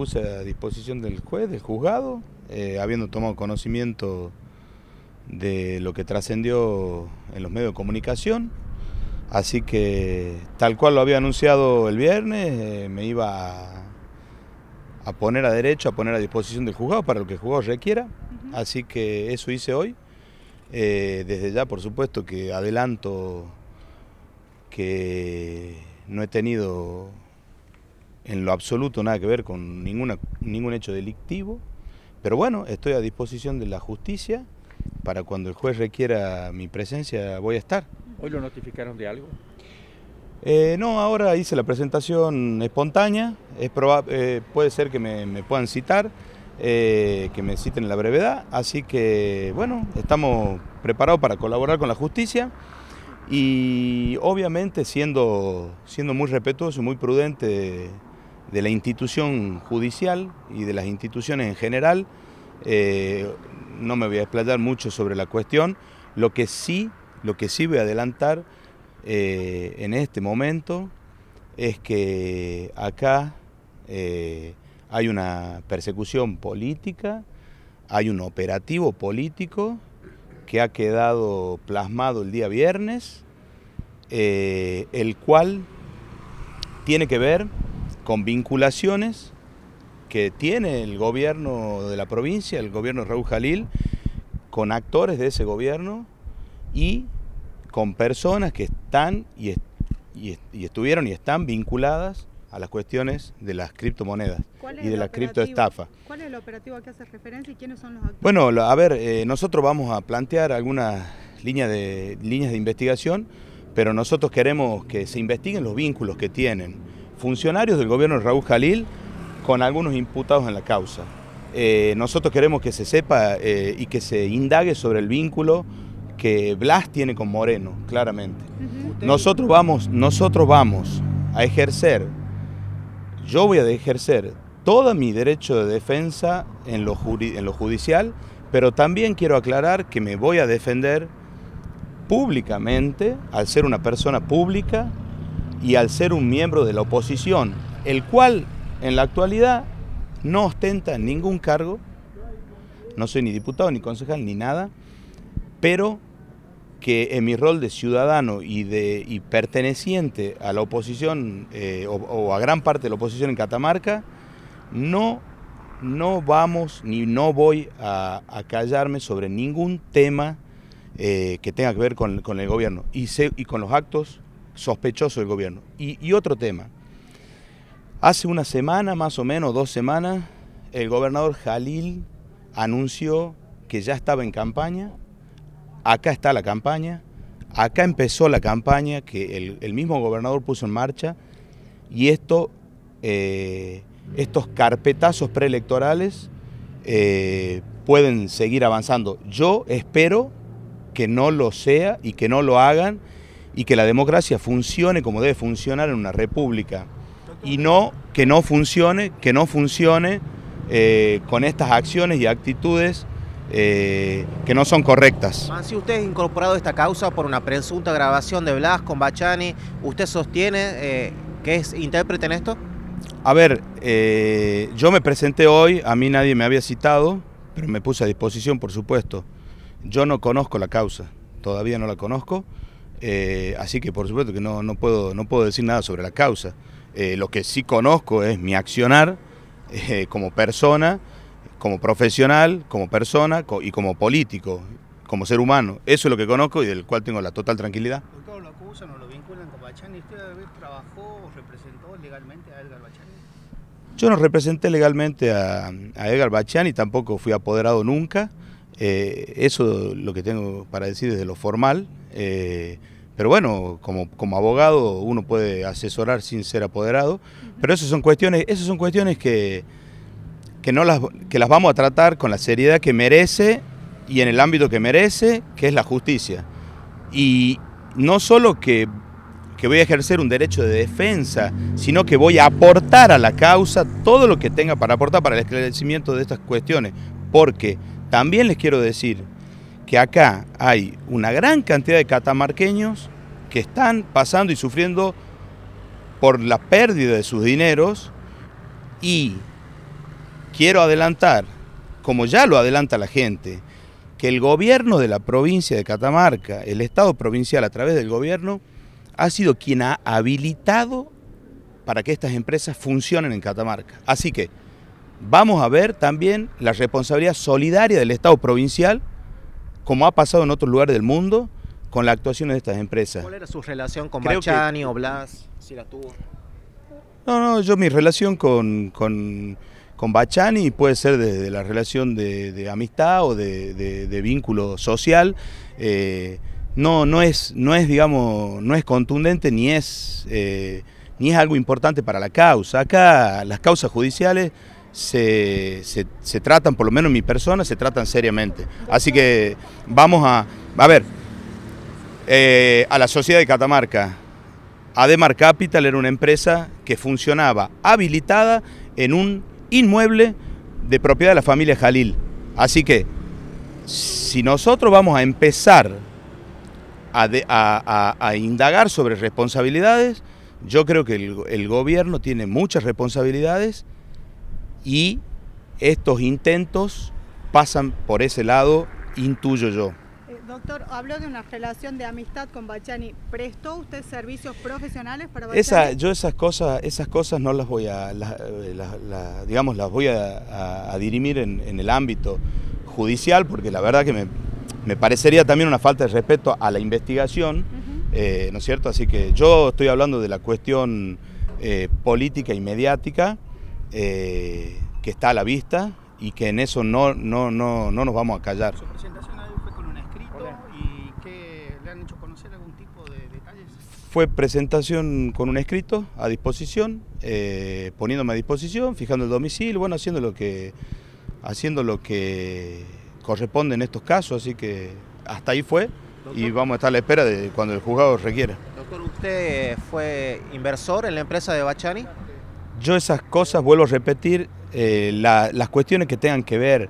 puse a disposición del juez, del juzgado, eh, habiendo tomado conocimiento de lo que trascendió en los medios de comunicación. Así que, tal cual lo había anunciado el viernes, eh, me iba a, poner a derecho, a poner a disposición del juzgado para lo que el juzgado requiera. Así que eso hice hoy. Eh, desde ya, por supuesto, que adelanto que no he tenido en lo absoluto nada que ver con ninguna, ningún hecho delictivo, pero bueno, estoy a disposición de la justicia para cuando el juez requiera mi presencia voy a estar. ¿Hoy lo notificaron de algo? Eh, no, ahora hice la presentación espontánea, es eh, puede ser que me, puedan citar, eh, que me citen en la brevedad, así que bueno, estamos preparados para colaborar con la justicia y obviamente siendo, siendo muy respetuoso y muy prudente de la institución judicial y de las instituciones en general. Eh, no me voy a explayar mucho sobre la cuestión. Lo que sí, lo que sí voy a adelantar eh, en este momento es que acá eh, hay una persecución política, hay un operativo político que ha quedado plasmado el día viernes, el cual tiene que ver con vinculaciones que tiene el gobierno de la provincia, el gobierno de Raúl Jalil, con actores de ese gobierno y con personas que están y, estuvieron y están vinculadas a las cuestiones de las criptomonedas y de la criptoestafa. ¿Cuál es el operativo que hace referencia y quiénes son los actores? Bueno, a ver, eh, nosotros vamos a plantear algunas líneas de investigación, pero nosotros queremos que se investiguen los vínculos que tienen funcionarios del gobierno de Raúl Jalil con algunos imputados en la causa. Eh, nosotros queremos que se sepa eh, y que se indague sobre el vínculo que Blas tiene con Moreno, claramente. Nosotros vamos, nosotros vamos a ejercer, yo voy a ejercer todo mi derecho de defensa en lo, en lo judicial, pero también quiero aclarar que me voy a defender públicamente, al ser una persona pública, y al ser un miembro de la oposición, el cual en la actualidad no ostenta ningún cargo, no soy ni diputado, ni concejal, ni nada, pero que en mi rol de ciudadano y, de, y perteneciente a la oposición eh, o, a gran parte de la oposición en Catamarca, no, no vamos ni no voy a, callarme sobre ningún tema eh, que tenga que ver con, el gobierno y, y con los actos sospechoso el gobierno. Y, otro tema, hace una semana más o menos, dos semanas, el gobernador Jalil anunció que ya estaba en campaña, acá está la campaña, acá empezó la campaña que el, mismo gobernador puso en marcha y esto, eh, estos carpetazos preelectorales eh, pueden seguir avanzando. Yo espero que no lo sea y que no lo hagan y que la democracia funcione como debe funcionar en una república y no que no funcione, que no funcione eh, con estas acciones y actitudes eh, que no son correctas. Ah, si usted es incorporado esta causa por una presunta grabación de Blas con Bachani? ¿Usted sostiene eh, que es intérprete en esto? A ver, yo me presenté hoy, a mí nadie me había citado, pero me puse a disposición, por supuesto. Yo no conozco la causa, todavía no la conozco. Eh, así que por supuesto que no, puedo, no puedo decir nada sobre la causa. Eh, lo que sí conozco es mi accionar eh, como persona, como profesional, como persona y como político, como ser humano. Eso es lo que conozco y del cual tengo la total tranquilidad. ¿Por lo acusan o lo vinculan con Bachani? ¿Usted trabajó o representó legalmente a Edgar Bachani? Yo no representé legalmente a, a Edgar Bachani, tampoco fui apoderado nunca. eso lo que tengo para decir desde lo formal. Eh, pero bueno, como, como abogado uno puede asesorar sin ser apoderado, pero esas son cuestiones, son cuestiones que, que, no las, que las vamos a tratar con la seriedad que merece y en el ámbito que merece, que es la justicia. Y no solo que, que voy a ejercer un derecho de defensa, sino que voy a aportar a la causa todo lo que tenga para aportar para el esclarecimiento de estas cuestiones, porque también les quiero decir, que acá hay una gran cantidad de catamarqueños que están pasando y sufriendo por la pérdida de sus dineros y quiero adelantar, como ya lo adelanta la gente, que el gobierno de la provincia de Catamarca, el Estado provincial a través del gobierno, ha sido quien ha habilitado para que estas empresas funcionen en Catamarca. Así que vamos a ver también la responsabilidad solidaria del Estado provincial como ha pasado en otros lugares del mundo, con la actuación de estas empresas. ¿Cuál era su relación con Bachani o Blas? Si la tuvo. No, no, yo mi relación con, con, Bachani puede ser desde la relación de, amistad o de, vínculo social. Eh, no, no es, no es, digamos, no es contundente ni es, eh, ni es algo importante para la causa. Acá las causas judiciales se, tratan, por lo menos mi persona, se tratan seriamente. Así que vamos a, a ver, eh, a la sociedad de Catamarca. Ademar Capital era una empresa que funcionaba habilitada en un inmueble de propiedad de la familia Jalil. Así que, si nosotros vamos a empezar a, indagar sobre responsabilidades, yo creo que el gobierno tiene muchas responsabilidades y estos intentos pasan por ese lado, intuyo yo. Eh, doctor, habló de una relación de amistad con Bachani. ¿Prestó usted servicios profesionales para Bachani? yo esas cosas, esas cosas no las voy a, eh, digamos, las voy a, dirimir en, el ámbito judicial, porque la verdad que me, parecería también una falta de respeto a la investigación, eh, ¿no es cierto? Así que yo estoy hablando de la cuestión política y mediática. Eh, que está a la vista y que en eso no, no, no, no nos vamos a callar. ¿Su presentación fue con un escrito y le han hecho conocer algún tipo de detalles? Fue presentación con un escrito a disposición, eh, poniéndome a disposición, fijando el domicilio, bueno, haciendo lo que haciendo lo que corresponde en estos casos, así que hasta ahí fue y vamos a estar a la espera de cuando el juzgado requiera. Doctor, usted fue inversor en la empresa de Bachani. Yo esas cosas, vuelvo a repetir, eh, las cuestiones que tengan que ver,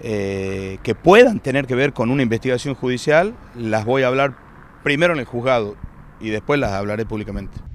eh, que puedan tener que ver con una investigación judicial, las voy a hablar primero en el juzgado y después las hablaré públicamente.